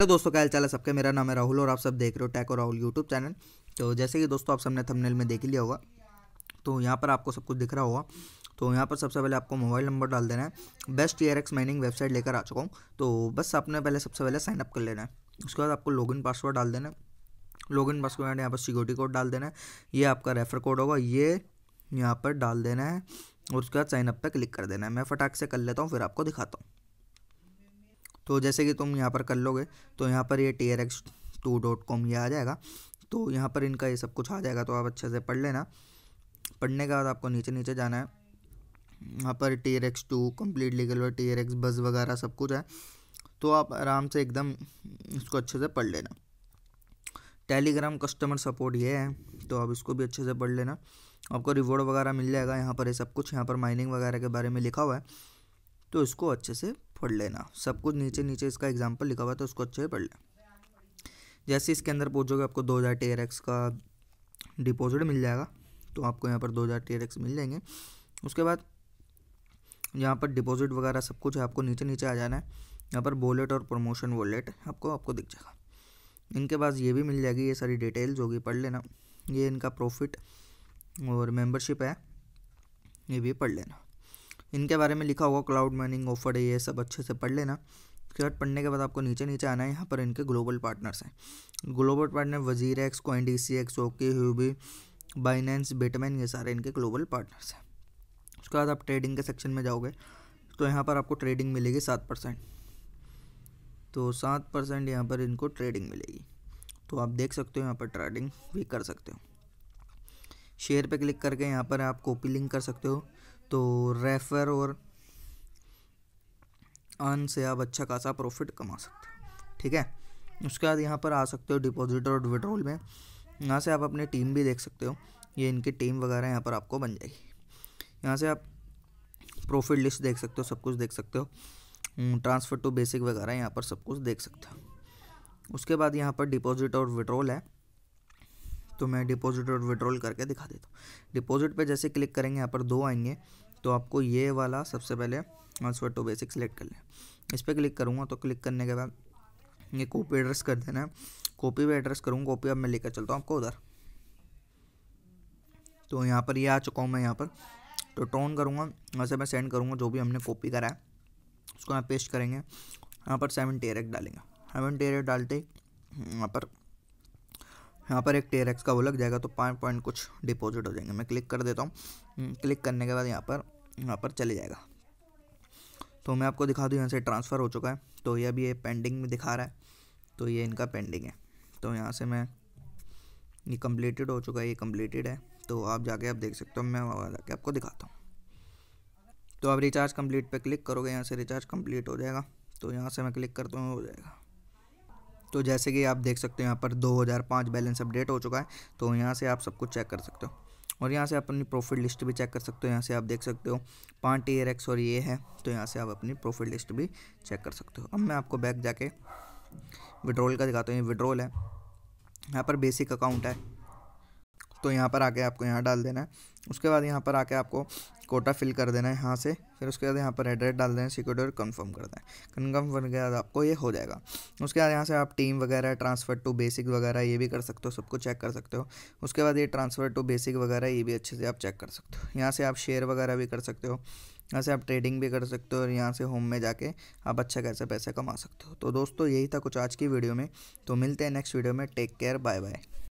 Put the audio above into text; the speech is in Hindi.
तो दोस्तों क्या चाल है सबके मेरा नाम है राहुल और आप सब देख रहे हो टैक और राहुल यूट्यूब चैनल तो जैसे कि दोस्तों आप सबने थंबनेल में देख लिया होगा तो यहाँ पर आपको सब कुछ दिख रहा होगा तो यहाँ पर सबसे पहले आपको मोबाइल नंबर डाल देना है best E R X mining website लेकर आ चुका हूँ तो बस आपने पहले सबसे पहले साइनअप कर लेना है उसके बाद आपको लॉग पासवर्ड डाल देना है लॉगिन पासवर्ड यहाँ पर सिक्योरिटी कोड डाल देना है ये आपका रेफर कोड होगा ये यहाँ पर डाल देना है और उसके बाद साइनअप पर क्लिक कर देना है मैं फटाक से कर लेता हूँ फिर आपको दिखाता हूँ तो जैसे कि तुम यहाँ पर कर लोगे तो यहाँ पर ये T R X two dot com ये आ जाएगा तो यहाँ पर इनका ये सब कुछ आ जाएगा तो आप अच्छे से पढ़ लेना पढ़ने के बाद आपको नीचे नीचे जाना है यहाँ पर T R X two complete legal और टी आर एक्स बस वगैरह सब कुछ है तो आप आराम से एकदम इसको अच्छे से पढ़ लेना टेलीग्राम कस्टमर सपोर्ट ये है तो आप इसको भी अच्छे से पढ़ लेना आपको रिवॉर्ड वगैरह मिल जाएगा यहाँ पर ये सब कुछ यहाँ पर माइनिंग वगैरह के बारे में लिखा हुआ है तो इसको अच्छे से पढ़ लेना सब कुछ नीचे नीचे इसका एग्जाम्पल लिखा हुआ है तो उसको अच्छे से पढ़ लें जैसे इसके अंदर पहुँचोगे आपको दो हज़ार एक्स का डिपॉजिट मिल जाएगा तो आपको यहाँ पर दो हज़ार एक्स मिल जाएंगे उसके बाद यहाँ पर डिपॉजिट वगैरह सब कुछ है आपको नीचे नीचे आ जाना है यहाँ पर बोलेट और प्रमोशन वॉलेट आपको आपको दिख जाएगा इनके पास ये भी मिल जाएगी ये सारी डिटेल्स होगी पढ़ लेना ये इनका प्रॉफिट और मेंबरशिप है ये भी पढ़ लेना इनके बारे में लिखा होगा क्लाउड माइनिंग ऑफर ये सब अच्छे से पढ़ लेना उसके बाद पढ़ने के बाद आपको नीचे नीचे आना है यहाँ पर इनके ग्लोबल पार्टनर्स हैं global partner Wazir X coin D C X okay Huobi Binance बेटमैन ये सारे इनके ग्लोबल पार्टनर्स हैं उसके बाद आप ट्रेडिंग के सेक्शन में जाओगे तो यहाँ पर आपको ट्रेडिंग मिलेगी सात परसेंट तो सात परसेंट यहाँ पर इनको ट्रेडिंग मिलेगी तो आप देख सकते हो यहाँ पर ट्रेडिंग भी कर सकते हो शेयर पे क्लिक करके यहाँ पर आप कॉपी लिंक कर सकते हो तो रेफर और अन से आप अच्छा खासा प्रॉफिट कमा सकते हैं ठीक है उसके बाद यहाँ पर आ सकते हो डिपॉजिट और विड्रोल में यहाँ से आप अपनी टीम भी देख सकते हो ये इनकी टीम वगैरह यहाँ पर आपको बन जाएगी यहाँ से आप प्रॉफिट लिस्ट देख सकते हो सब कुछ देख सकते हो ट्रांसफ़र टू बेसिक वगैरह यहाँ पर सब कुछ देख सकते हो उसके बाद यहाँ पर डिपॉजिट और विड्रोल है तो मैं डिपॉजिट और विड्रॉल करके दिखा देता हूँ डिपॉजिट पे जैसे क्लिक करेंगे यहाँ पर दो आएंगे तो आपको ये वाला सबसे पहले ट्रांसफर टू बेसिक सेलेक्ट कर लें इस पर क्लिक करूँगा तो क्लिक करने के बाद ये कॉपी एड्रेस कर देना है कॉपी पर एड्रेस करूँगा कॉपी अब मैं लेकर चलता हूँ आपको उधर तो यहाँ पर ये आ चुका हूँ मैं यहाँ पर तो टोन करूँगा वैसे मैं सेंड करूँगा जो भी हमने कॉपी करा है उसको यहाँ पेस्ट करेंगे यहाँ पर सेवन टेरेक्ट डालेंगे सेवन टेरेक्ट डालते यहाँ पर यहाँ पर एक टेरेक्स एक्स का वो लग जाएगा तो पाँच पॉइंट कुछ डिपॉजिट हो जाएंगे मैं क्लिक कर देता हूँ क्लिक हम्म, करने के बाद यहाँ पर यहाँ पर चले जाएगा तो मैं आपको दिखा दूँ यहाँ से ट्रांसफ़र हो चुका है तो ये अभी ये पेंडिंग में दिखा रहा है तो ये इनका पेंडिंग है तो यहाँ से मैं ये कम्प्लीटेड हो चुका है ये कम्प्लीटेड है तो आप जाके आप देख सकते हो मैं वहाँ जाके आपको दिखाता हूँ तो आप रिचार्ज कम्प्लीट पर क्लिक करोगे यहाँ से रिचार्ज कम्प्लीट हो जाएगा तो यहाँ से मैं क्लिक करता हूँ हो जाएगा तो जैसे कि आप देख सकते हो यहाँ पर 2005 बैलेंस अपडेट हो चुका है तो यहाँ से आप सब कुछ चेक कर सकते हो और यहाँ से आप अपनी प्रॉफिट लिस्ट भी चेक कर सकते हो यहाँ से आप देख सकते हो पाँच ईयर एक्स और ये है तो यहाँ से आप अपनी प्रॉफिट लिस्ट भी चेक कर सकते हो अब मैं आपको बैक जाके विड्रोल का दिखाता हूँ ये विड्रोल है यहाँ पर बेसिक अकाउंट है तो यहाँ पर आके आपको यहाँ डाल देना है उसके बाद यहाँ पर आके आपको कोटा फिल कर देना है यहाँ से फिर उसके बाद यहाँ पर एड्रेस डाल देना है सिक्योरिटी और कन्फर्म कर देना है कन्फर्म करने के बाद आपको ये हो जाएगा उसके बाद यहाँ से आप टीम वगैरह ट्रांसफ़र टू बेसिक वगैरह ये भी कर सकते हो सबको चेक कर सकते हो उसके बाद ये ट्रांसफ़र टू बेसिक वगैरह ये भी अच्छे से आप चेक कर सकते हो यहाँ से आप शेयर वगैरह भी कर सकते हो यहाँ से आप ट्रेडिंग भी कर सकते हो और यहाँ से होम में जाके आप अच्छा कैसे पैसा कमा सकते हो तो दोस्तों यही था कुछ आज की वीडियो में तो मिलते हैं नेक्स्ट वीडियो में टेक केयर बाय बाय